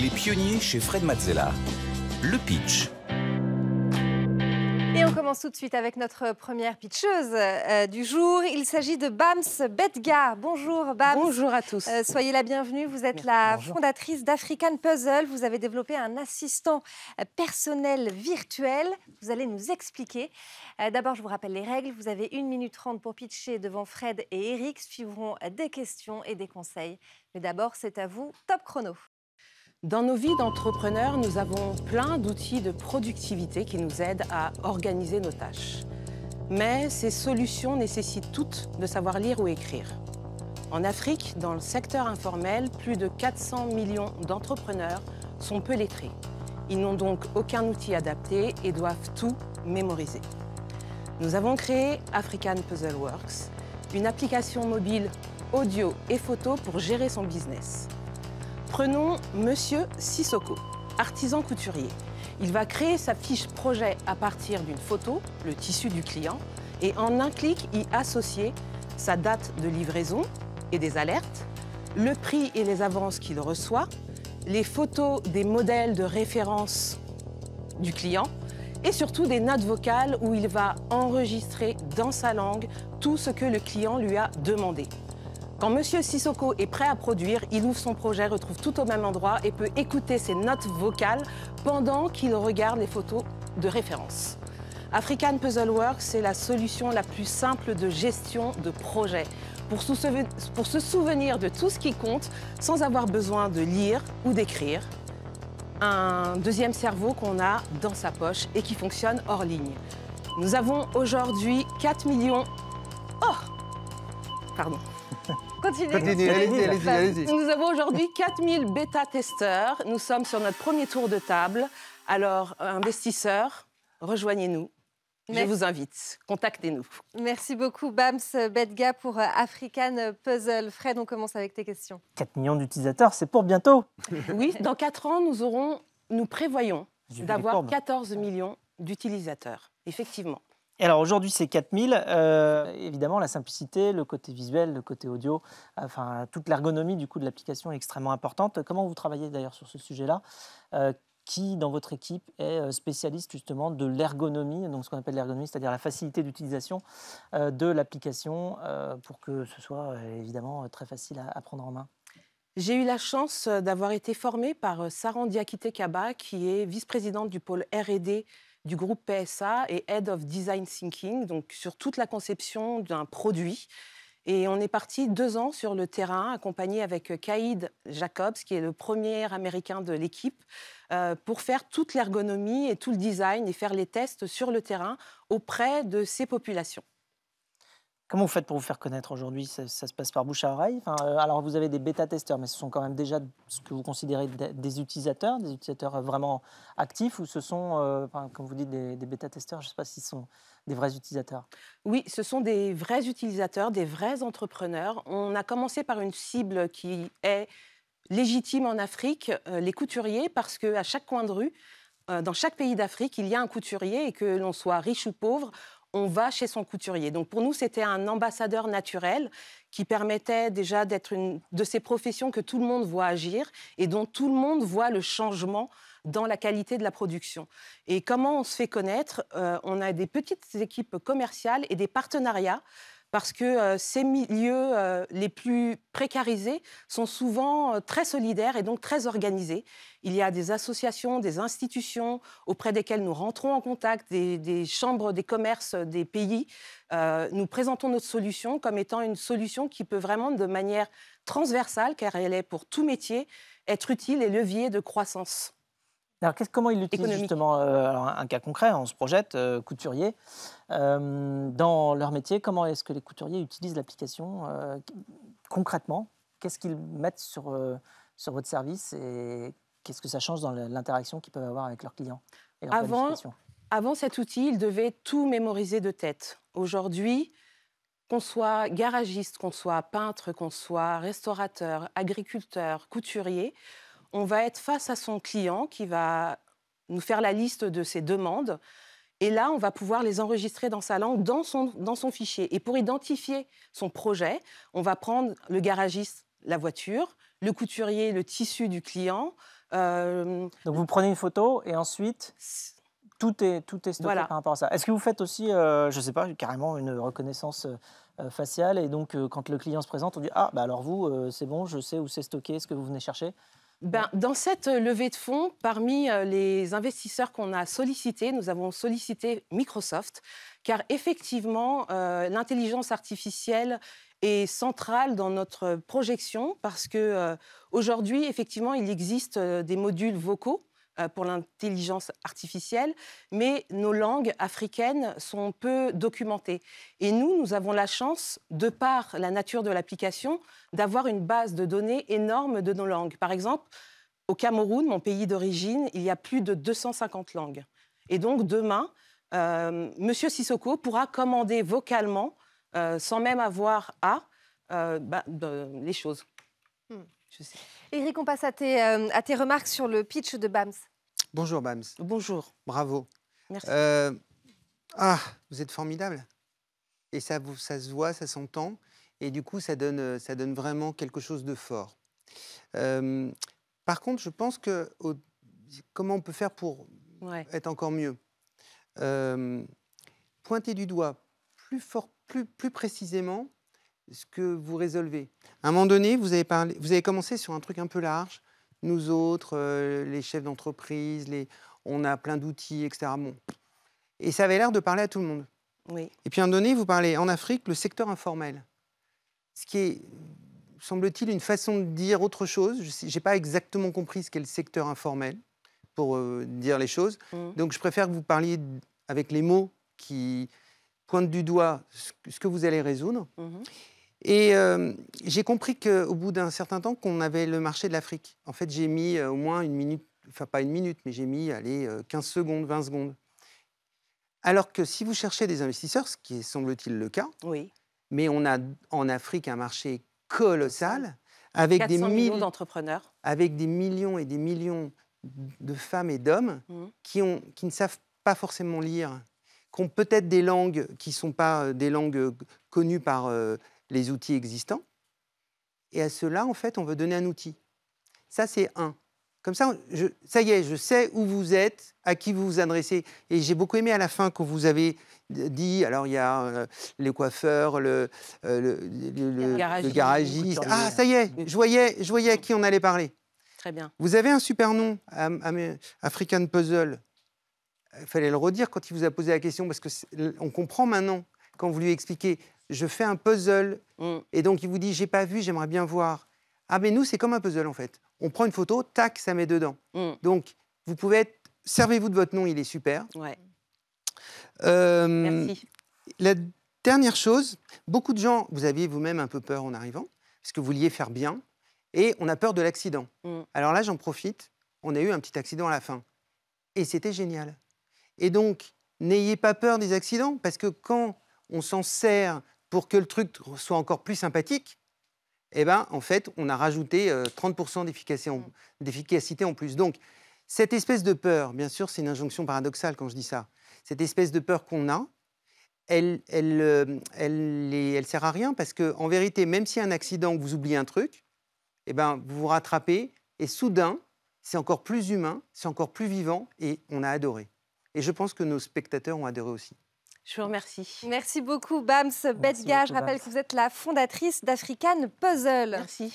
Les pionniers chez Fred Mazzella. Le pitch. Et on commence tout de suite avec notre première pitcheuse euh, du jour. Il s'agit de Bams Betga. Bonjour Bams. Bonjour à tous. Euh, soyez la bienvenue. Vous êtes la fondatrice d'African Puzzle. Vous avez développé un assistant personnel virtuel. Vous allez nous expliquer. Euh, d'abord, je vous rappelle les règles. Vous avez 1 minute 30 pour pitcher devant Fred et Eric. Suivront des questions et des conseils. Mais d'abord, c'est à vous. Top chrono. Dans nos vies d'entrepreneurs, nous avons plein d'outils de productivité qui nous aident à organiser nos tâches. Mais ces solutions nécessitent toutes de savoir lire ou écrire. En Afrique, dans le secteur informel, plus de 400 millions d'entrepreneurs sont peu lettrés. Ils n'ont donc aucun outil adapté et doivent tout mémoriser. Nous avons créé African Puzzle Works, une application mobile audio et photo pour gérer son business. Prenons Monsieur Sissoko, artisan couturier. Il va créer sa fiche projet à partir d'une photo, le tissu du client, et en un clic y associer sa date de livraison et des alertes, le prix et les avances qu'il reçoit, les photos des modèles de référence du client et surtout des notes vocales où il va enregistrer dans sa langue tout ce que le client lui a demandé. Quand Monsieur Sissoko est prêt à produire, il ouvre son projet, retrouve tout au même endroit et peut écouter ses notes vocales pendant qu'il regarde les photos de référence. African Puzzle Works, c'est la solution la plus simple de gestion de projet. pour se souvenir de tout ce qui compte sans avoir besoin de lire ou d'écrire, un deuxième cerveau qu'on a dans sa poche et qui fonctionne hors ligne. Nous avons aujourd'hui 4 millions... Oh Pardon. Nous avons aujourd'hui 4000 bêta-testeurs. Nous sommes sur notre premier tour de table. Alors, investisseurs, rejoignez-nous. Je vous invite, contactez-nous. Merci beaucoup, Bams Betga pour euh, African Puzzle. Fred, on commence avec tes questions. 4 millions d'utilisateurs, c'est pour bientôt. oui, dans 4 ans, nous, aurons, nous prévoyons d'avoir 14 millions d'utilisateurs, effectivement alors aujourd'hui, c'est 4000. Euh, évidemment, la simplicité, le côté visuel, le côté audio, enfin toute l'ergonomie du coup de l'application est extrêmement importante. Comment vous travaillez d'ailleurs sur ce sujet-là euh, Qui dans votre équipe est euh, spécialiste justement de l'ergonomie, donc ce qu'on appelle l'ergonomie, c'est-à-dire la facilité d'utilisation de l'application pour que ce soit évidemment très facile à, prendre en main j'ai eu la chance d'avoir été formée par Sarandia Kaba, qui est vice-présidente du pôle RD du groupe PSA et Head of Design Thinking, donc sur toute la conception d'un produit. Et on est parti deux ans sur le terrain, accompagné avec Kaïd Jacobs, qui est le premier Américain de l'équipe, euh, pour faire toute l'ergonomie et tout le design et faire les tests sur le terrain auprès de ces populations. Comment vous faites pour vous faire connaître aujourd'hui ça, se passe par bouche à oreille euh, Alors, vous avez des bêta-testeurs, mais ce sont quand même déjà ce que vous considérez des utilisateurs, des utilisateurs euh, vraiment actifs, ou ce sont, euh, comme vous dites, des, bêta-testeurs Je ne sais pas s'ils sont des vrais utilisateurs. Oui, ce sont des vrais utilisateurs, des vrais entrepreneurs. On a commencé par une cible qui est légitime en Afrique, les couturiers, parce qu'à chaque coin de rue, dans chaque pays d'Afrique, il y a un couturier et que l'on soit riche ou pauvre, on va chez son couturier. Donc pour nous, c'était un ambassadeur naturel qui permettait déjà d'être une de ces professions que tout le monde voit agir et dont tout le monde voit le changement dans la qualité de la production. Et comment on se fait connaître euh, On a des petites équipes commerciales et des partenariats parce que euh, ces milieux euh, les plus précarisés sont souvent euh, très solidaires et donc très organisés. Il y a des associations, des institutions auprès desquelles nous rentrons en contact, des chambres des commerces des pays. nous présentons notre solution comme étant une solution qui peut vraiment, de manière transversale, car elle est pour tout métier, être utile et levier de croissance. Alors, comment il l'utilisent justement euh, alors un, cas concret, hein, on se projette, euh, couturier. Euh, dans leur métier, comment est-ce que les couturiers utilisent l'application concrètement Qu'est-ce qu'ils mettent sur, sur votre service et qu'est-ce que ça change dans l'interaction qu'ils peuvent avoir avec leurs clients avant, avant cet outil, ils devaient tout mémoriser de tête. Aujourd'hui, qu'on soit garagiste, qu'on soit peintre, qu'on soit restaurateur, agriculteur, couturier, on va être face à son client qui va nous faire la liste de ses demandes. Et là, on va pouvoir les enregistrer dans sa langue, dans son, fichier. Et pour identifier son projet, on va prendre le garagiste, la voiture, le couturier, le tissu du client. Euh, donc vous prenez une photo et ensuite tout est, tout est stocké par rapport à ça. Est-ce que vous faites aussi, euh, je ne sais pas, carrément une reconnaissance euh, faciale et donc quand le client se présente, on dit ah bah alors vous c'est bon, je sais où c'est stocké, ce que vous venez chercher. Ben, dans cette euh, levée de fonds, parmi euh, les investisseurs qu'on a sollicités, nous avons sollicité Microsoft, car effectivement, euh, l'intelligence artificielle est centrale dans notre projection, parce que aujourd'hui, effectivement, il existe des modules vocaux euh, pour l'intelligence artificielle, mais nos langues africaines sont peu documentées. Et nous, nous avons la chance, de par la nature de l'application, d'avoir une base de données énorme de nos langues. Par exemple, au Cameroun, mon pays d'origine, il y a plus de 250 langues. Et donc demain, M. Euh, Monsieur Sissoko pourra commander vocalement, euh, sans même avoir à, bah, les choses. Hmm. Eric, Je Éric, on passe à tes, euh, à tes, remarques sur le pitch de BAMS. Bonjour BAMS. Bonjour. Bravo. Merci. Euh, ah, vous êtes formidable. Et ça, ça se voit, ça s'entend. Et du coup, ça donne, euh, ça donne vraiment quelque chose de fort. par contre, je pense que comment on peut faire pour être encore mieux Pointer du doigt plus fort, plus, plus précisément ce que vous résolvez. À un moment donné, vous avez, parlé, vous avez commencé sur un truc un peu large. Nous autres, euh, les chefs d'entreprise, les... on a plein d'outils, etc. Et ça avait l'air de parler à tout le monde. Oui. Et puis à un moment donné, vous parlez en Afrique, le secteur informel. Ce qui est, semble-t-il, une façon de dire autre chose. Je n'ai pas exactement compris ce qu'est le secteur informel pour euh, dire les choses. Mm. Donc je préfère que vous parliez avec les mots qui pointent du doigt ce que vous allez résoudre. Mm-hmm. Et euh, j'ai compris qu'au bout d'un certain temps, qu'on avait le marché de l'Afrique. En fait, j'ai mis euh, au moins une minute, enfin pas une minute, mais j'ai mis, allez, 15 euh, secondes, 20 secondes. Alors que si vous cherchez des investisseurs, ce qui semble-t-il, le cas, oui. mais on a en Afrique un marché colossal, avec des millions d'entrepreneurs, avec des millions et des millions de femmes et d'hommes mmh. qui, ont, qui ne savent pas forcément lire, qui ont peut-être des langues qui ne sont pas des langues connues par les outils existants. Et à cela, en fait, on veut donner un outil. Ça, c'est un. Comme ça, ça y est, je sais où vous êtes, à qui vous vous adressez. Et j'ai beaucoup aimé à la fin que vous avez dit, alors il y a euh, les coiffeurs, le, euh, garagiste. Ah, ça y est, je voyais, à qui on allait parler. Très bien. Vous avez un super nom, African Puzzle. Il fallait le redire quand il vous a posé la question, parce qu'on comprend maintenant, quand vous lui expliquez je fais un puzzle. Mm. Et donc, il vous dit, j'ai pas vu, j'aimerais bien voir. Ah, mais nous, c'est comme un puzzle, en fait. On prend une photo, tac, ça met dedans. Mm. Donc, vous pouvez être... Servez-vous de votre nom, il est super. Euh, Merci. La dernière chose, beaucoup de gens, vous aviez vous-même un peu peur en arrivant, parce que vous vouliez faire bien, et on a peur de l'accident. Mm. Alors là, j'en profite, on a eu un petit accident à la fin. Et c'était génial. Et donc, n'ayez pas peur des accidents, parce que quand on s'en sert pour que le truc soit encore plus sympathique, eh ben, en fait, on a rajouté 30% euh, d'efficacité en, plus. Donc, cette espèce de peur, bien sûr, c'est une injonction paradoxale quand je dis ça. Cette espèce de peur qu'on a, elle, elle, euh, elle, sert à rien parce qu'en vérité, même si un accident vous oubliez un truc, eh ben, vous vous rattrapez et soudain, c'est encore plus humain, c'est encore plus vivant et on a adoré. Et je pense que nos spectateurs ont adoré aussi. Je vous remercie. Merci beaucoup, Bams Betga. Je rappelle que vous êtes la fondatrice d'African Puzzle. Merci.